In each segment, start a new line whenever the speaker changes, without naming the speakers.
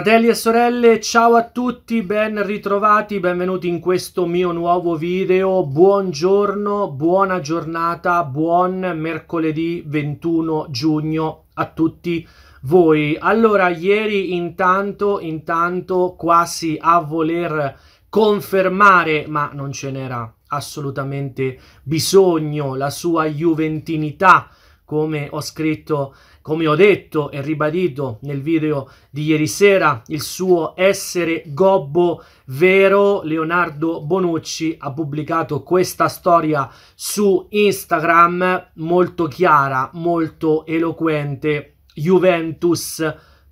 Fratelli e sorelle, ciao a tutti, ben ritrovati, benvenuti in questo mio nuovo video. Buongiorno, buona giornata, buon mercoledì 21 giugno a tutti voi. Allora, ieri intanto, intanto quasi a voler confermare, ma non ce n'era assolutamente bisogno, la sua juventinità come ho scritto, come ho detto e ribadito nel video di ieri sera, il suo essere gobbo vero, Leonardo Bonucci ha pubblicato questa storia su Instagram molto chiara, molto eloquente, Juventus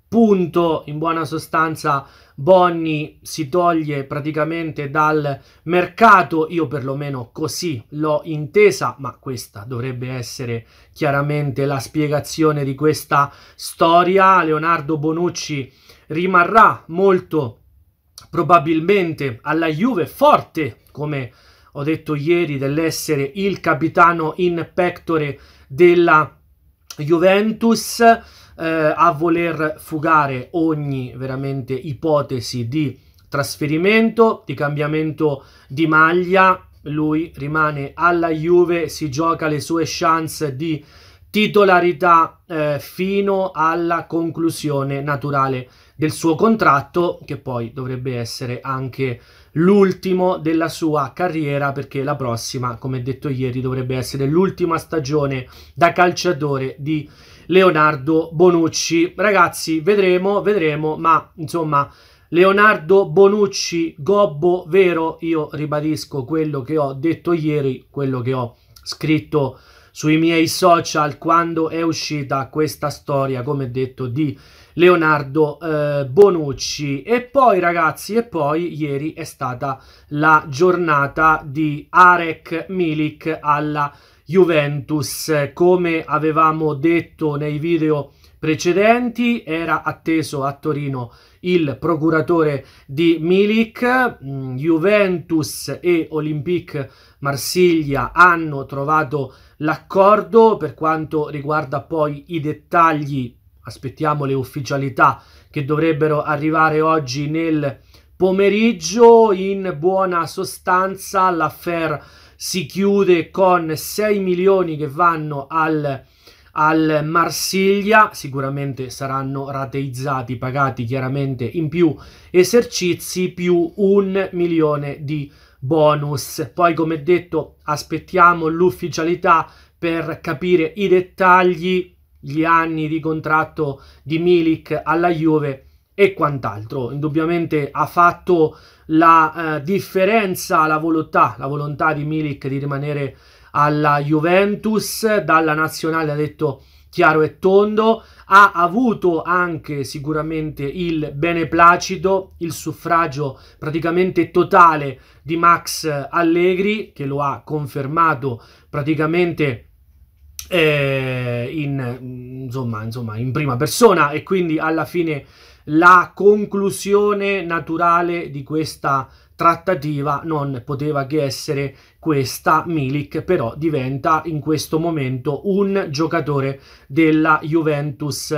punto, in buona sostanza Bonni si toglie praticamente dal mercato, io perlomeno così l'ho intesa, ma questa dovrebbe essere chiaramente la spiegazione di questa storia. Leonardo Bonucci rimarrà molto probabilmente alla Juve forte, come ho detto ieri, dell'essere il capitano in pectore della Juve Juventus eh, a voler fugare ogni veramente ipotesi di trasferimento, di cambiamento di maglia, lui rimane alla Juve, si gioca le sue chance di titolarità eh, fino alla conclusione naturale del suo contratto che poi dovrebbe essere anche l'ultimo della sua carriera perché la prossima, come detto ieri, dovrebbe essere l'ultima stagione da calciatore di Leonardo Bonucci. Ragazzi, vedremo, vedremo, ma insomma... Leonardo Bonucci, gobbo vero, io ribadisco quello che ho detto ieri, quello che ho scritto sui miei social quando è uscita questa storia, come detto, di Leonardo eh, Bonucci. E poi, ragazzi, e poi ieri è stata la giornata di Arek Milik alla Juventus. Come avevamo detto nei video precedenti, era atteso a Torino il procuratore di Milik. Mm, Juventus e Olympique Marsiglia hanno trovato l'accordo per quanto riguarda poi i dettagli aspettiamo le ufficialità che dovrebbero arrivare oggi nel pomeriggio. In buona sostanza l'affair si chiude con 6 milioni che vanno al, al Marsiglia, sicuramente saranno rateizzati, pagati chiaramente in più esercizi, più un milione di bonus. Poi come detto aspettiamo l'ufficialità per capire i dettagli gli anni di contratto di Milik alla Juve e quant'altro. Indubbiamente ha fatto la eh, differenza, la volontà, la volontà di Milik di rimanere alla Juventus, dalla nazionale ha detto chiaro e tondo, ha avuto anche sicuramente il beneplacito, il suffragio praticamente totale di Max Allegri, che lo ha confermato praticamente eh, in, mm, insomma, insomma, in prima persona e quindi alla fine la conclusione naturale di questa trattativa non poteva che essere questa Milik però diventa in questo momento un giocatore della Juventus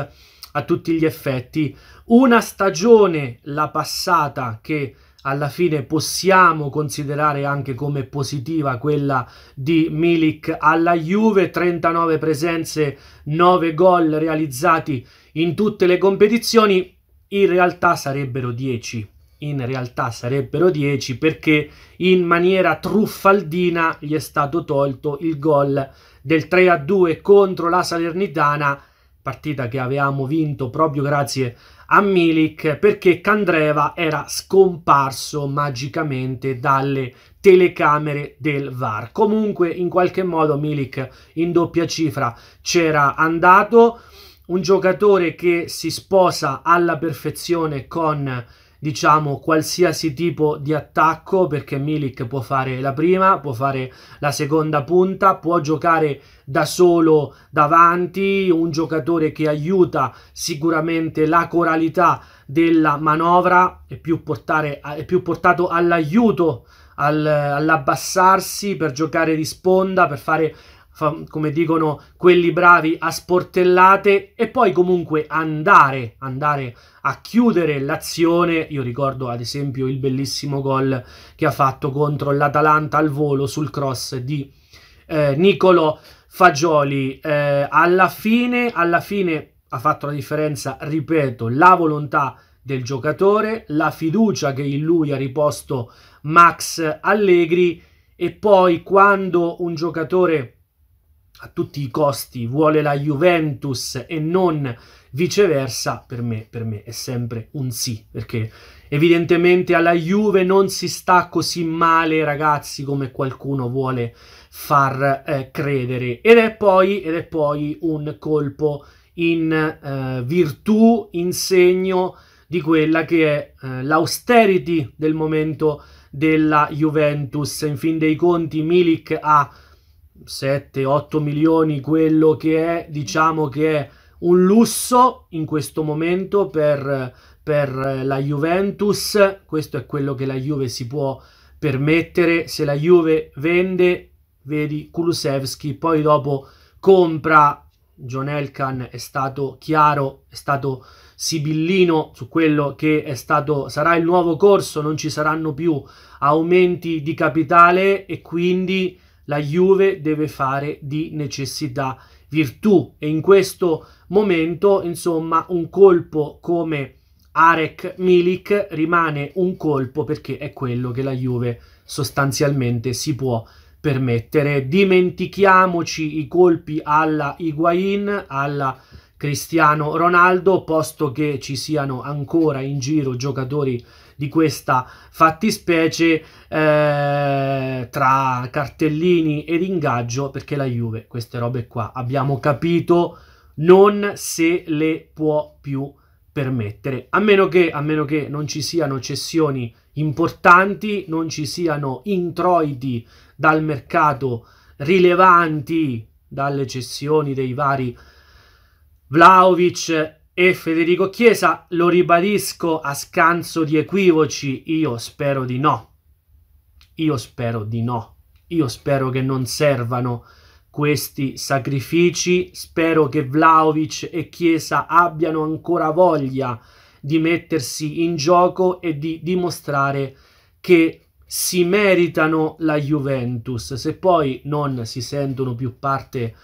a tutti gli effetti una stagione la passata che alla fine possiamo considerare anche come positiva quella di Milik alla Juve, 39 presenze, 9 gol realizzati in tutte le competizioni, in realtà sarebbero 10. In realtà sarebbero 10 perché in maniera truffaldina gli è stato tolto il gol del 3-2 contro la Salernitana, partita che avevamo vinto proprio grazie a a Milik perché Candreva era scomparso magicamente dalle telecamere del VAR. Comunque in qualche modo Milik in doppia cifra c'era andato, un giocatore che si sposa alla perfezione con diciamo qualsiasi tipo di attacco perché Milik può fare la prima, può fare la seconda punta, può giocare da solo davanti, un giocatore che aiuta sicuramente la coralità della manovra e più, è più portato all'aiuto, all'abbassarsi per giocare di sponda, per fare come dicono quelli bravi, a sportellate e poi comunque andare, andare a chiudere l'azione. Io ricordo ad esempio il bellissimo gol che ha fatto contro l'Atalanta al volo sul cross di eh, Nicolo Fagioli. Eh, alla fine, alla fine ha fatto la differenza, ripeto, la volontà del giocatore, la fiducia che in lui ha riposto Max Allegri e poi quando un giocatore a tutti i costi vuole la Juventus e non viceversa, per me, per me è sempre un sì, perché evidentemente alla Juve non si sta così male, ragazzi, come qualcuno vuole far eh, credere. Ed è, poi, ed è poi un colpo in eh, virtù, in segno di quella che è eh, l'austerity del momento della Juventus. In fin dei conti Milik ha 7-8 milioni quello che è, diciamo che è un lusso in questo momento per, per la Juventus, questo è quello che la Juve si può permettere, se la Juve vende, vedi Kulusevski, poi dopo compra John Elkan è stato chiaro, è stato sibillino su quello che è stato, sarà il nuovo corso, non ci saranno più aumenti di capitale e quindi la Juve deve fare di necessità virtù e in questo momento insomma un colpo come Arek Milik rimane un colpo perché è quello che la Juve sostanzialmente si può permettere dimentichiamoci i colpi alla Higuain alla Cristiano Ronaldo, posto che ci siano ancora in giro giocatori di questa fattispecie eh, tra cartellini ed ingaggio, perché la Juve queste robe qua abbiamo capito non se le può più permettere, a meno che, a meno che non ci siano cessioni importanti, non ci siano introiti dal mercato rilevanti dalle cessioni dei vari Vlaovic e Federico Chiesa, lo ribadisco a scanso di equivoci, io spero di no. Io spero di no. Io spero che non servano questi sacrifici, spero che Vlaovic e Chiesa abbiano ancora voglia di mettersi in gioco e di dimostrare che si meritano la Juventus. Se poi non si sentono più parte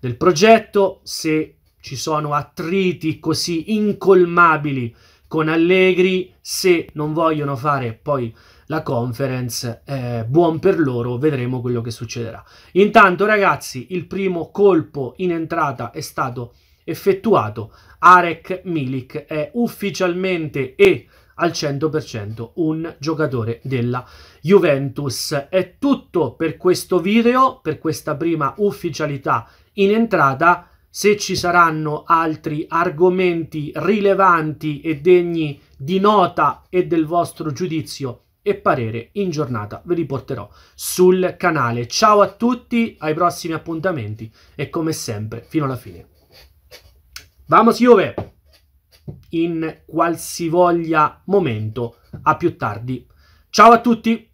del progetto, se ci sono attriti così incolmabili con Allegri se non vogliono fare poi la conference eh, buon per loro vedremo quello che succederà intanto ragazzi il primo colpo in entrata è stato effettuato Arek Milik è ufficialmente e al 100% un giocatore della Juventus è tutto per questo video per questa prima ufficialità in entrata se ci saranno altri argomenti rilevanti e degni di nota e del vostro giudizio e parere in giornata ve li porterò sul canale. Ciao a tutti, ai prossimi appuntamenti e come sempre fino alla fine. Vamos Juve! In qualsivoglia momento, a più tardi. Ciao a tutti!